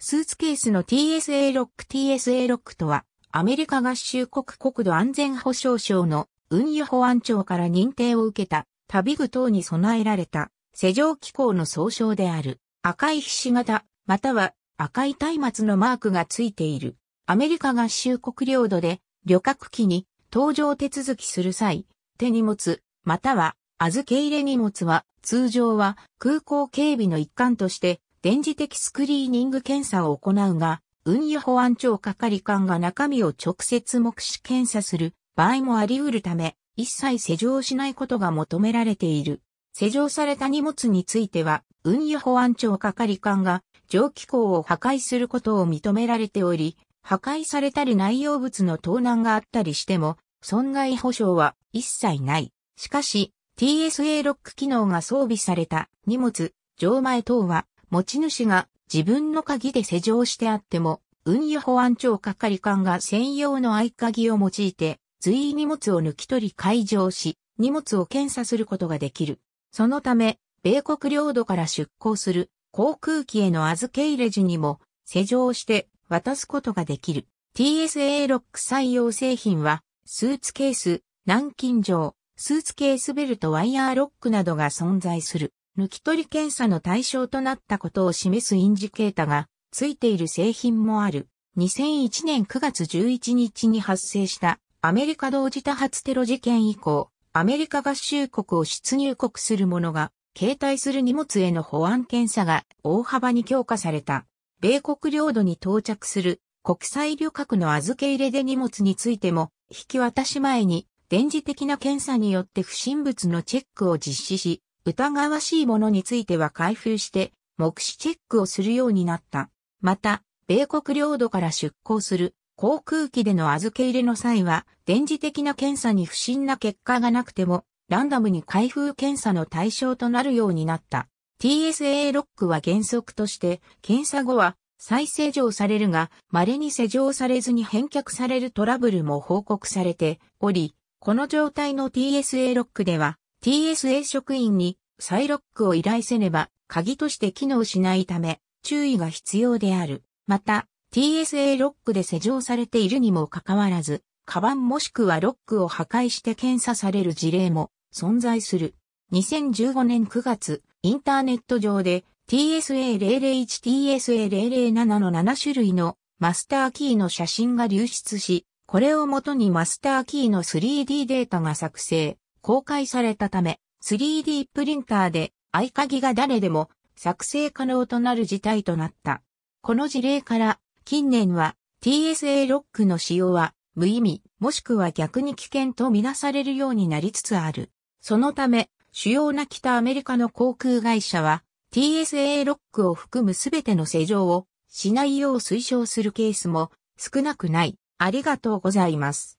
スーツケースの TSA ロック TSA ロックとは、アメリカ合衆国国土安全保障省の運輸保安庁から認定を受けた旅具等に備えられた施錠機構の総称である赤いひし形または赤い松明のマークがついているアメリカ合衆国領土で旅客機に搭乗手続きする際手荷物または預け入れ荷物は通常は空港警備の一環として電磁的スクリーニング検査を行うが、運輸保安庁係官が中身を直接目視検査する場合もあり得るため、一切施錠しないことが求められている。施錠された荷物については、運輸保安庁係官が蒸気口を破壊することを認められており、破壊されたり内容物の盗難があったりしても、損害保障は一切ない。しかし、TSA ロック機能が装備された荷物、錠前等は持ち主が自分の鍵で施錠してあっても、運輸保安庁係官が専用の合鍵を用いて、随意荷物を抜き取り解錠し、荷物を検査することができる。そのため、米国領土から出港する航空機への預け入れ時にも施錠して渡すことができる。TSA ロック採用製品は、スーツケース、南京錠、スーツケースベルトワイヤーロックなどが存在する。抜き取り検査の対象となったことを示すインジケータが付いている製品もある。2001年9月11日に発生したアメリカ同時多発テロ事件以降、アメリカ合衆国を出入国する者が携帯する荷物への保安検査が大幅に強化された。米国領土に到着する国際旅客の預け入れで荷物についても引き渡し前に電磁的な検査によって不審物のチェックを実施し、疑わしいものについては開封して、目視チェックをするようになった。また、米国領土から出港する航空機での預け入れの際は、電磁的な検査に不審な結果がなくても、ランダムに開封検査の対象となるようになった。TSA ロックは原則として、検査後は再施錠されるが、稀に施錠されずに返却されるトラブルも報告されており、この状態の TSA ロックでは、TSA 職員に再ロックを依頼せねば鍵として機能しないため注意が必要である。また TSA ロックで施錠されているにもかかわらず、カバンもしくはロックを破壊して検査される事例も存在する。2015年9月、インターネット上で TSA001、TSA007 の7種類のマスターキーの写真が流出し、これをもとにマスターキーの 3D データが作成、公開されたため、3D プリンターで合鍵が誰でも作成可能となる事態となった。この事例から、近年は TSA ロックの使用は無意味、もしくは逆に危険とみなされるようになりつつある。そのため、主要な北アメリカの航空会社は、TSA ロックを含むすべての施錠をしないよう推奨するケースも少なくない。ありがとうございます。